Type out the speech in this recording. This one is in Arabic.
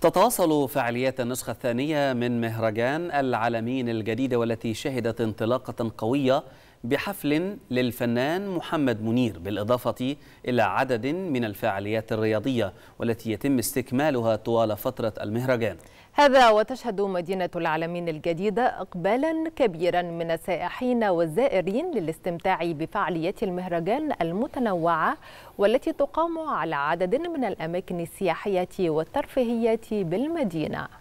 تتواصل فعاليات النسخة الثانية من مهرجان العالمين الجديدة والتي شهدت انطلاقة قوية بحفل للفنان محمد منير بالإضافة إلى عدد من الفعاليات الرياضية والتي يتم استكمالها طوال فترة المهرجان هذا وتشهد مدينة العالمين الجديدة إقبالا كبيرا من السائحين والزائرين للاستمتاع بفعاليات المهرجان المتنوعة والتي تقام على عدد من الأماكن السياحية والترفيهية بالمدينة